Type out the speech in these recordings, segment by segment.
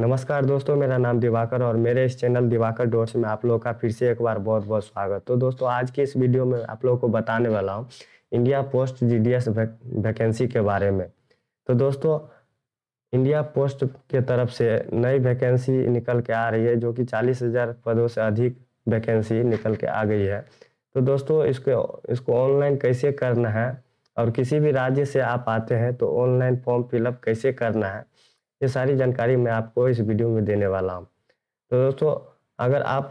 नमस्कार दोस्तों मेरा नाम दिवाकर और मेरे इस चैनल दिवाकर डोर्स में आप लोगों का फिर से एक बार बहुत बहुत स्वागत तो दोस्तों आज की इस वीडियो में आप लोगों को बताने वाला हूँ इंडिया पोस्ट जीडीएस वैकेंसी के बारे में तो दोस्तों इंडिया पोस्ट के तरफ से नई वैकेंसी निकल के आ रही है जो कि चालीस हज़ार पदों से अधिक वैकेंसी निकल के आ गई है तो दोस्तों इसको इसको ऑनलाइन कैसे करना है और किसी भी राज्य से आप आते हैं तो ऑनलाइन फॉर्म फिलअप कैसे करना है ये सारी जानकारी मैं आपको इस वीडियो में देने वाला हूँ तो दोस्तों अगर आप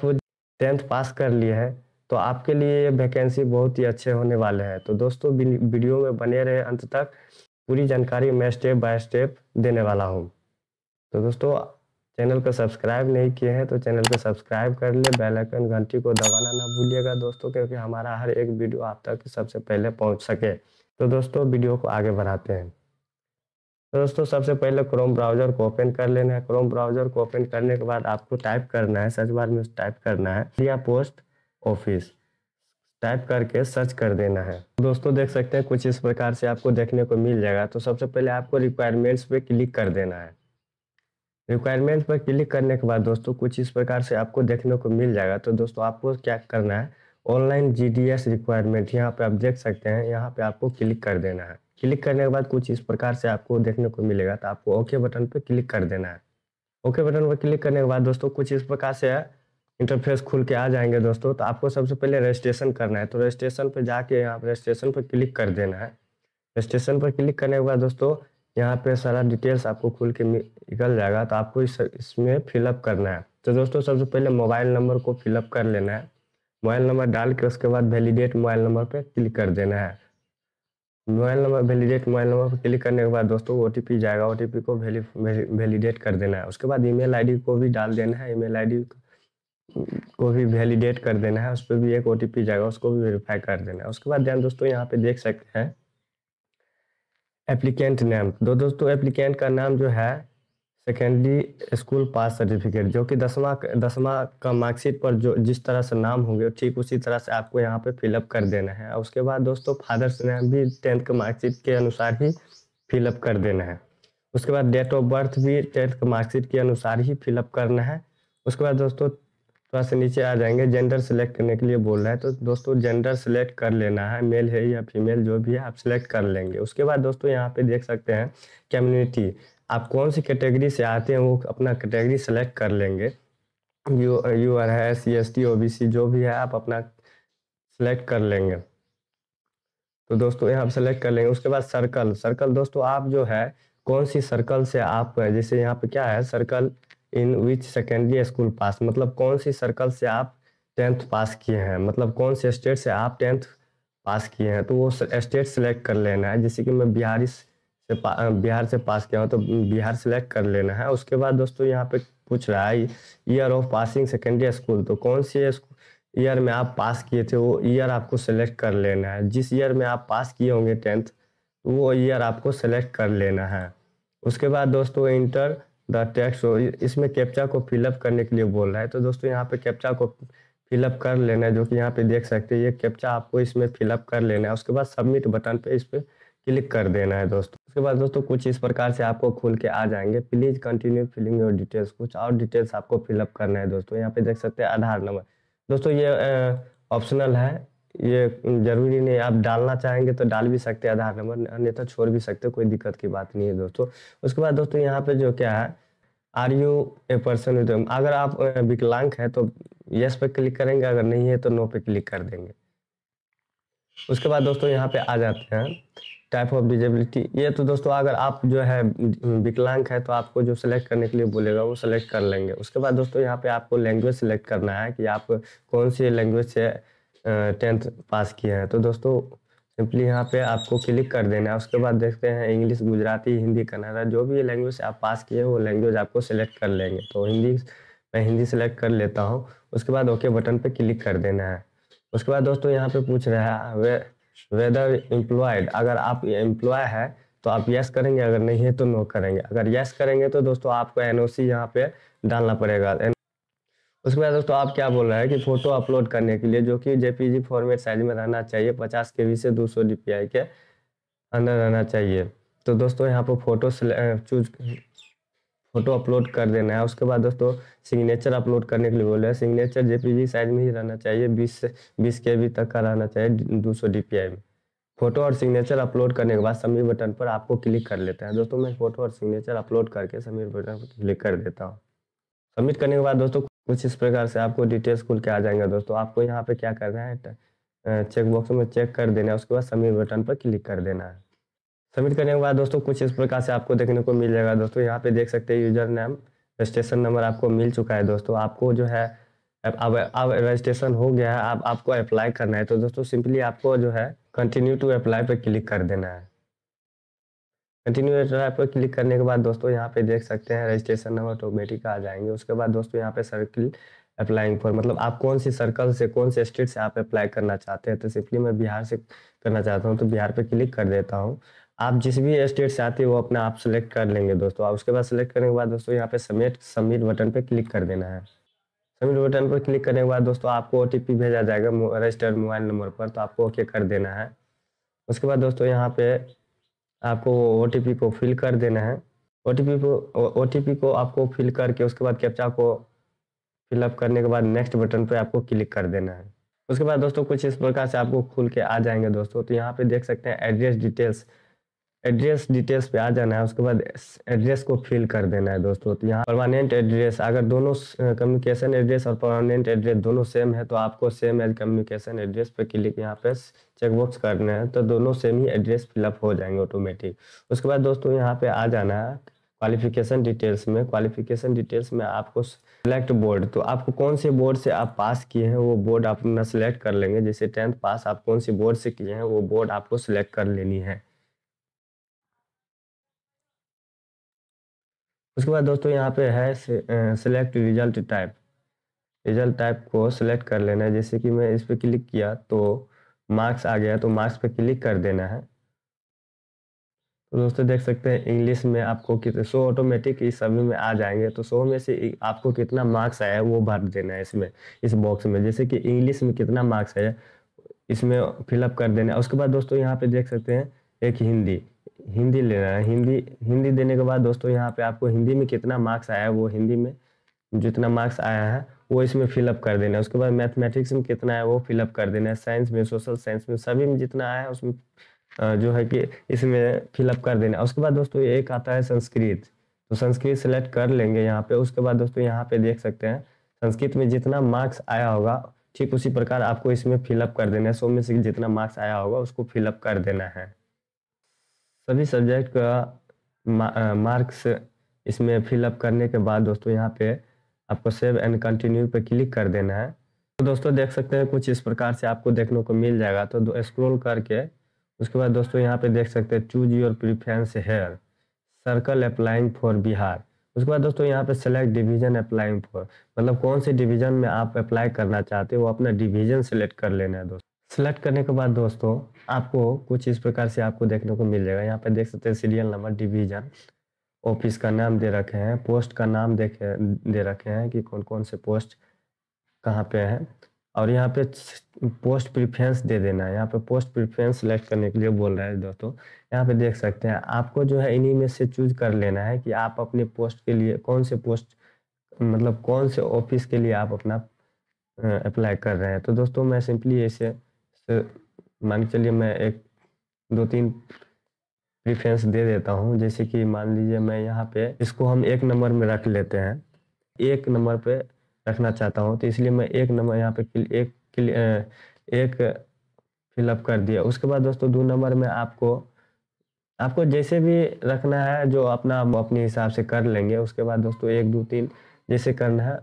टेंथ पास कर लिए हैं तो आपके लिए ये वैकेंसी बहुत ही अच्छे होने वाले हैं तो दोस्तों वीडियो में बने रहे अंत तक पूरी जानकारी मैं स्टेप बाय स्टेप देने वाला हूँ तो दोस्तों चैनल को सब्सक्राइब नहीं किए हैं तो चैनल को सब्सक्राइब कर ले बेल आइकन घंटी को दबाना ना भूलिएगा दोस्तों क्योंकि हमारा हर एक वीडियो आप तक सबसे पहले पहुँच सके तो दोस्तों वीडियो को आगे बढ़ाते हैं तो दोस्तों सबसे पहले क्रोम ब्राउजर को ओपन कर लेना है क्रोम ब्राउजर को ओपन करने के बाद आपको टाइप करना है सर्च बार में टाइप करना है इंडिया पोस्ट ऑफिस टाइप करके सर्च कर देना है दोस्तों देख सकते हैं कुछ इस प्रकार से आपको देखने को मिल जाएगा तो सबसे पहले आपको रिक्वायरमेंट्स पे क्लिक कर देना है रिक्वायरमेंट्स पर क्लिक करने के बाद दोस्तों कुछ इस प्रकार से आपको देखने को मिल जाएगा तो दोस्तों आपको क्या करना है online G D S requirement यहाँ पे आप देख सकते हैं यहाँ पे आपको क्लिक कर देना है क्लिक करने के बाद कुछ इस प्रकार से आपको देखने को मिलेगा तो आपको ओके बटन पर क्लिक कर देना है ओके बटन पर क्लिक करने के बाद दोस्तों कुछ इस प्रकार से इंटरफेस खुल के आ जाएंगे दोस्तों तो आपको सबसे पहले रजिस्ट्रेशन करना है तो रजिस्ट्रेशन पर जाके यहाँ रजिस्ट्रेशन पर क्लिक कर देना है रजिस्ट्रेशन पर क्लिक करने के बाद दोस्तों यहाँ पे सारा डिटेल्स आपको खुल के निकल जाएगा तो आपको इस इसमें फिलअप करना है तो दोस्तों सबसे पहले मोबाइल नंबर को फिलअप कर लेना है मोबाइल नंबर डाल के उसके बाद वैलिडेट मोबाइल नंबर पर क्लिक कर देना है mobile number validate mobile number पर क्लिक करने के बाद दोस्तों ओ जाएगा ओ को वैलिडेट कर देना है उसके बाद ईमेल आईडी को भी डाल देना है ईमेल आईडी को भी वैलिडेट कर देना है उस पर भी एक ओ जाएगा उसको भी वेरीफाई कर देना है उसके बाद ध्यान दोस्तों यहाँ पे देख सकते हैं एप्लीकेंट नेम दो दोस्तों एप्लीकेंट का नाम जो है सेकेंडली स्कूल पास सर्टिफिकेट जो कि दसवा दसवा का मार्कशीट पर जो जिस तरह से नाम होंगे ठीक उसी तरह से आपको यहाँ पे फिलअप कर देना है उसके बाद दोस्तों फादर्स नेम भी टेंथ के मार्कशीट के अनुसार ही फिलअप कर देना है उसके बाद डेट ऑफ बर्थ भी टेंथ के मार्कशीट के अनुसार ही फिलअप करना है उसके बाद दोस्तों थोड़ा सा नीचे आ जाएंगे जेंडर सेलेक्ट करने के लिए बोल रहे हैं तो दोस्तों जेंडर सेलेक्ट कर लेना है मेल है या फीमेल जो भी है आप सेलेक्ट कर लेंगे उसके बाद दोस्तों यहाँ पे देख सकते हैं कम्युनिटी आप कौन सी कैटेगरी से आते हैं वो अपना कैटेगरी सेलेक्ट कर लेंगे यू यू आर है C S T O B C जो भी है आप अपना सेलेक्ट कर लेंगे तो दोस्तों यहाँ सेलेक्ट कर लेंगे उसके बाद सर्कल सर्कल दोस्तों आप जो है कौन सी सर्कल से आप जैसे यहाँ पे क्या है circle in which secondary school pass मतलब कौन सी सर्कल से आप टेंथ पास किए हैं मतलब कौन से स्टेट से आप टेंथ पास किए हैं तो वो स्टेट सेलेक्ट कर लेना है जैसे कि मैं बिहारी से बिहार से पास किया हो तो बिहार सेलेक्ट कर लेना है उसके बाद दोस्तों यहाँ पे पूछ रहा है year of passing secondary school तो कौन सी ईयर में आप पास किए थे वो ईयर आपको सेलेक्ट कर लेना है जिस ईयर में आप पास किए होंगे टेंथ वो ईयर आपको सेलेक्ट कर लेना है उसके बाद दोस्तों इंटर द टेक्स्ट इसमें कैप्चा को फिलअप करने के लिए बोल रहा है तो दोस्तों यहाँ पे कैप्चा को फिलअप कर लेना है जो कि यहाँ पे देख सकते हैं ये कैप्चा आपको इसमें फिलअप कर लेना है उसके बाद सबमिट बटन पे इस पर क्लिक कर देना है दोस्तों उसके बाद दोस्तों कुछ इस प्रकार से आपको खुल के आ जाएंगे please continue filling your details कुछ और डिटेल्स आपको फिलअप करना है दोस्तों यहाँ पे देख सकते हैं आधार नंबर दोस्तों ये ऑप्शनल है ये जरूरी नहीं आप डालना चाहेंगे तो डाल भी सकते हैं आधार नंबर अन्यथा छोड़ भी सकते कोई दिक्कत की बात नहीं है दोस्तों उसके बाद दोस्तों यहाँ पे जो क्या है are you a person with अगर आप विकलांग है तो यस पे क्लिक करेंगे अगर नहीं है तो नो पे क्लिक कर देंगे उसके बाद दोस्तों यहाँ पे आ जाते हैं टाइप ऑफ डिजेबिलिटी ये तो दोस्तों अगर आप जो है विकलांग है तो आपको जो सेलेक्ट करने के लिए बोलेगा वो सेलेक्ट कर लेंगे उसके बाद दोस्तों यहाँ पे आपको लैंग्वेज सेलेक्ट करना है कि आप कौन सी लैंग्वेज से टेंथ पास किए हैं तो दोस्तों सिंपली यहाँ पे आपको क्लिक कर देना है उसके बाद देखते हैं इंग्लिश गुजराती हिंदी कन्नाडा जो भी लैंग्वेज आप पास किए वो लैंग्वेज आपको सेलेक्ट कर लेंगे तो हिंदी मैं हिंदी सेलेक्ट कर लेता हूँ उसके बाद ओके बटन पर क्लिक कर देना है उसके बाद दोस्तों यहाँ पे पूछ रहा है वेदर एम्प्लॉयड अगर आप एम्प्लॉय है तो आप यस करेंगे अगर नहीं है तो नो करेंगे अगर यस करेंगे तो दोस्तों आपको एन ओ सी यहाँ पे डालना पड़ेगा उसके बाद दोस्तों आप क्या बोल रहे हैं कि फोटो अपलोड करने के लिए जो कि जेपीजी फॉर्मेट साइज में रहना चाहिए पचास के वी से दो सौ के अंदर रहना चाहिए तो दोस्तों यहाँ पर फोटो चूज फोटो अपलोड कर देना है उसके बाद दोस्तों सिग्नेचर अपलोड करने के लिए बोल रहे हैं सिग्नेचर जेपीजी साइज में ही रहना चाहिए 20 बीस के बी तक का रहना चाहिए 200 आई में फोटो और सिग्नेचर अपलोड करने के बाद समीर बटन पर आपको क्लिक कर लेते हैं दोस्तों मैं फोटो और सिग्नेचर अपलोड करके समीर बटन पर क्लिक कर देता हूँ सबमिट करने के बाद दोस्तों कुछ इस प्रकार से आपको डिटेल्स खुल के आ जाएंगे दोस्तों आपको यहाँ पर क्या करना है चेकबॉक्स में चेक कर देना है उसके बाद समीर बटन पर क्लिक कर देना है सबमिट करने के बाद दोस्तों कुछ इस प्रकार से आपको देखने को मिल जाएगा दोस्तों यहाँ पे देख सकते हैं यूजर नेम रजिस्ट्रेशन नंबर आपको मिल चुका है दोस्तों आपको जो है अब अब रजिस्ट्रेशन हो गया है अब आपको अप्लाई करना है तो दोस्तों सिंपली आपको जो है कंटिन्यू टू अप्लाई पर क्लिक कर देना है कंटिन्यू अप्लाई पर क्लिक करने के बाद दोस्तों यहाँ पे देख सकते हैं रजिस्ट्रेशन नंबर ऑटोमेटिक आ जाएंगे उसके बाद दोस्तों यहाँ पे सर्किल अप्लाइंग फॉर मतलब आप कौन सी सर्कल से कौन से स्टेट से आप अप्लाई करना चाहते हैं तो सिंपली मैं बिहार से करना चाहता हूँ तो बिहार पे क्लिक कर देता हूँ आप जिस भी स्टेट से आते हो वो अपना आप सेलेक्ट कर लेंगे दोस्तों आप उसके बाद सेलेक्ट करने के बाद दोस्तों यहाँ पे सबमिट सबमिट बटन पे क्लिक कर देना है सबमिट बटन पर क्लिक करने के बाद दोस्तों आपको ओ भेजा जाएगा रजिस्टर्ड मोबाइल नंबर पर तो आपको ओके कर देना है उसके बाद दोस्तों यहाँ पे आपको ओ को फिल कर देना है ओ को ओ को आपको फिल करके उसके बाद कैप्चा को फिलअप करने के बाद नेक्स्ट बटन पर आपको क्लिक कर देना है उसके बाद दोस्तों कुछ इस प्रकार से आपको खुल के आ जाएंगे दोस्तों तो यहाँ पे देख सकते हैं एड्रेस डिटेल्स एड्रेस डिटेल्स पे आ जाना है उसके बाद एड्रेस को फिल कर देना है दोस्तों तो यहाँ परमानेंट एड्रेस अगर दोनों कम्युनिकेशन एड्रेस और परमानेंट एड्रेस दोनों सेम है तो आपको सेम एज कम्युनिकेशन एड्रेस पे क्लिक यहाँ पे चेकबॉक्स करना है तो दोनों सेम ही एड्रेस फिलअप हो जाएंगे ऑटोमेटिक उसके बाद दोस्तों यहाँ पे आ जाना है क्वालिफिकेशन डिटेल्स में क्वालिफिकेशन डिटेल्स में आपको सेलेक्ट बोर्ड तो आपको कौन से बोर्ड से आप पास किए हैं वो बोर्ड आप अपना सेलेक्ट कर लेंगे जैसे टेंथ पास आप कौन से बोर्ड से किए हैं वो बोर्ड आपको सेलेक्ट कर लेनी है उसके बाद दोस्तों यहाँ पे है select result type result type को सिलेक्ट कर लेना है जैसे कि मैं इस पर क्लिक किया तो मार्क्स आ गया तो मार्क्स पे क्लिक कर देना है तो दोस्तों देख सकते हैं इंग्लिश में आपको कितने सो ऑटोमेटिक इस सभी में आ जाएंगे तो सो में से आपको कितना मार्क्स आया है वो भर देना है इसमें इस बॉक्स में जैसे कि इंग्लिश में कितना मार्क्स आया इसमें फिलअप कर देना है उसके बाद दोस्तों यहाँ पे देख सकते हैं एक हिंदी हिंदी लेना है हिंदी हिंदी देने के बाद दोस्तों यहाँ पे आपको हिंदी में कितना मार्क्स आया है वो हिंदी में जितना मार्क्स आया है वो इसमें फिलअप कर देना है उसके बाद मैथमेटिक्स में कितना है वो फिलअप कर देना है साइंस में सोशल साइंस में सभी में जितना आया है उसमें जो है कि इसमें फिलअप कर देना है उसके बाद दोस्तों एक आता है संस्कृत तो संस्कृत सेलेक्ट कर लेंगे यहाँ पे उसके बाद दोस्तों यहाँ पे देख सकते हैं संस्कृत में जितना मार्क्स आया होगा ठीक उसी प्रकार आपको इसमें फिलअप कर देना है सो में से जितना मार्क्स आया होगा उसको फिलअप कर देना है सभी सब्जेक्ट का मार्क्स इसमें फिलअप करने के बाद दोस्तों यहाँ पे आपको सेव एंड कंटिन्यू पे क्लिक कर देना है तो दोस्तों देख सकते हैं कुछ इस प्रकार से आपको देखने को मिल जाएगा तो स्क्रॉल करके उसके बाद दोस्तों यहाँ पे देख सकते हैं choose your preference here circle applying for Bihar उसके बाद दोस्तों यहाँ पे सेलेक्ट डिवीजन अप्लाइंग फॉर मतलब कौन से डिवीजन में आप अप्लाई करना चाहते हो वो अपना डिवीजन सेलेक्ट कर लेना है दोस्तों सेलेक्ट करने के बाद दोस्तों आपको कुछ इस प्रकार से आपको देखने को मिल जाएगा यहाँ पे देख सकते हैं सीरियल नंबर डिवीजन ऑफिस का नाम दे रखे हैं पोस्ट का नाम देखे दे रखे हैं कि कौन कौन से पोस्ट कहाँ पे हैं और यहाँ पे पोस्ट प्रिफ्रेंस दे देना है यहाँ पे पोस्ट प्रिफ्रेंस सेलेक्ट करने के लिए बोल रहे हैं दोस्तों यहाँ पे देख सकते हैं आपको जो है इन्हीं में से चूज कर लेना है कि आप अपने पोस्ट के लिए कौन से पोस्ट मतलब कौन से ऑफिस के लिए आप अपना अप्लाई कर रहे हैं तो दोस्तों मैं सिंपली ऐसे मान के चलिए मैं एक दो तीन प्रिफ्रेंस दे देता हूँ जैसे कि मान लीजिए मैं यहाँ पे इसको हम एक नंबर में रख लेते हैं एक नंबर पे रखना चाहता हूँ तो इसलिए मैं एक नंबर यहाँ पे एक एक फिलअप कर दिया उसके बाद दोस्तों दो नंबर में आपको आपको जैसे भी रखना है जो अपना अपने हिसाब से कर लेंगे उसके बाद दोस्तों एक दो तीन जैसे करना है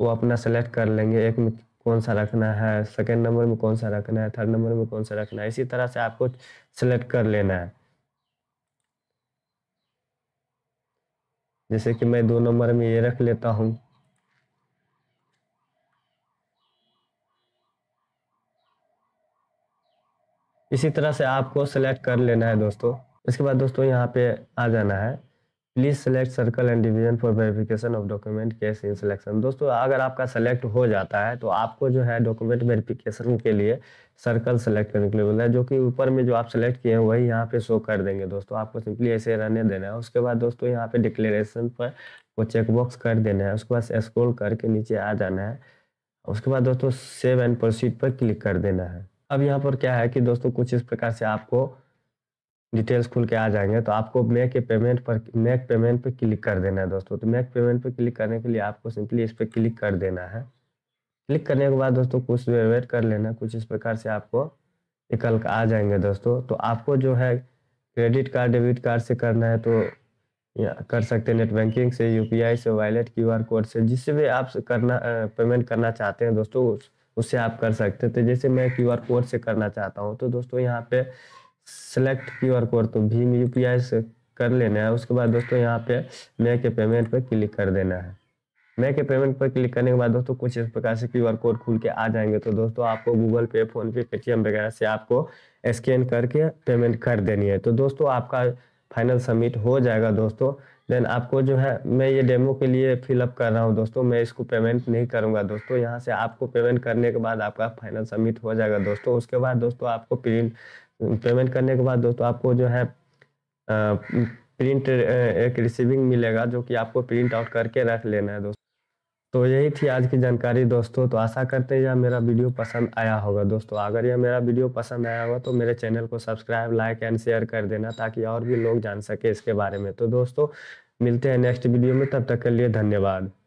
वो अपना सेलेक्ट कर लेंगे एक में कौन सा रखना है सेकेंड नंबर में कौन सा रखना है थर्ड नंबर में कौन सा रखना है इसी तरह से आपको सेलेक्ट कर लेना है जैसे कि मैं दो नंबर में ये रख लेता हूं इसी तरह से आपको सेलेक्ट कर लेना है दोस्तों इसके बाद दोस्तों यहाँ पे आ जाना है please select circle and division for verification of document cash in selection दोस्तों अगर आपका सेलेक्ट हो जाता है तो आपको जो है डॉक्यूमेंट वेरिफिकेशन के लिए सर्कल सेलेक्ट करने के लिए बोला है जो कि ऊपर में जो आप सेलेक्ट किए हैं वही यहाँ पे शो कर देंगे दोस्तों आपको सिंपली ऐसे रहने देना है उसके बाद दोस्तों यहाँ पे डिक्लेरेशन पर वो चेकबॉक्स कर देना है उसके बाद स्क्रोल करके नीचे आ जाना है उसके बाद दोस्तों सेव एंड प्रोसीड पर क्लिक कर देना है अब यहाँ पर क्या है कि दोस्तों कुछ इस प्रकार से आपको डिटेल्स खुल के आ जाएंगे तो आपको मेक ए पेमेंट पर मेक पेमेंट पर क्लिक कर देना है दोस्तों तो मेक पेमेंट पर क्लिक करने के लिए आपको सिंपली इस पर क्लिक कर देना है क्लिक करने के बाद दोस्तों कुछ देर वेट कर लेना कुछ इस प्रकार से आपको निकल कर आ जाएंगे दोस्तों तो आपको जो है क्रेडिट कार्ड डेबिट कार्ड से करना है तो कर सकते हैं नेट बैंकिंग से यूपीआई से वॉलेट क्यूआर कोड से जिससे भी आप करना पेमेंट करना चाहते हैं दोस्तों उससे आप कर सकते हैं तो जैसे मैं क्यूआर कोड से करना चाहता हूँ तो दोस्तों यहाँ पे सेलेक्ट क्यू आर कोड तो भीम यूपीआई से कर लेना है उसके बाद दोस्तों यहाँ पे मे के पेमेंट पर पे क्लिक कर देना है मे के पेमेंट पर पे क्लिक करने के बाद दोस्तों कुछ इस प्रकार से क्यू आर कोड खुल के आ जाएंगे तो दोस्तों आपको गूगल पे फोन पे पेटीएम वगैरह से आपको स्कैन करके पेमेंट कर देनी है तो दोस्तों आपका फाइनल सबमिट हो जाएगा दोस्तों देन आपको जो है मैं ये डेमो के लिए फिलअप कर रहा हूँ दोस्तों मैं इसको पेमेंट नहीं करूँगा दोस्तों यहाँ से आपको पेमेंट करने के बाद आपका फाइनल सबमिट हो जाएगा दोस्तों उसके बाद दोस्तों आपको प्रिंट पेमेंट करने के बाद दोस्तों आपको जो है प्रिंट एक रिसीविंग मिलेगा जो कि आपको प्रिंट आउट करके रख लेना है दोस्तों तो यही थी आज की जानकारी दोस्तों तो आशा करते हैं यह मेरा वीडियो पसंद आया होगा दोस्तों अगर यह मेरा वीडियो पसंद आया होगा तो मेरे चैनल को सब्सक्राइब लाइक एंड शेयर कर देना ताकि और भी लोग जान सके इसके बारे में तो दोस्तों मिलते हैं नेक्स्ट वीडियो में तब तक के लिए धन्यवाद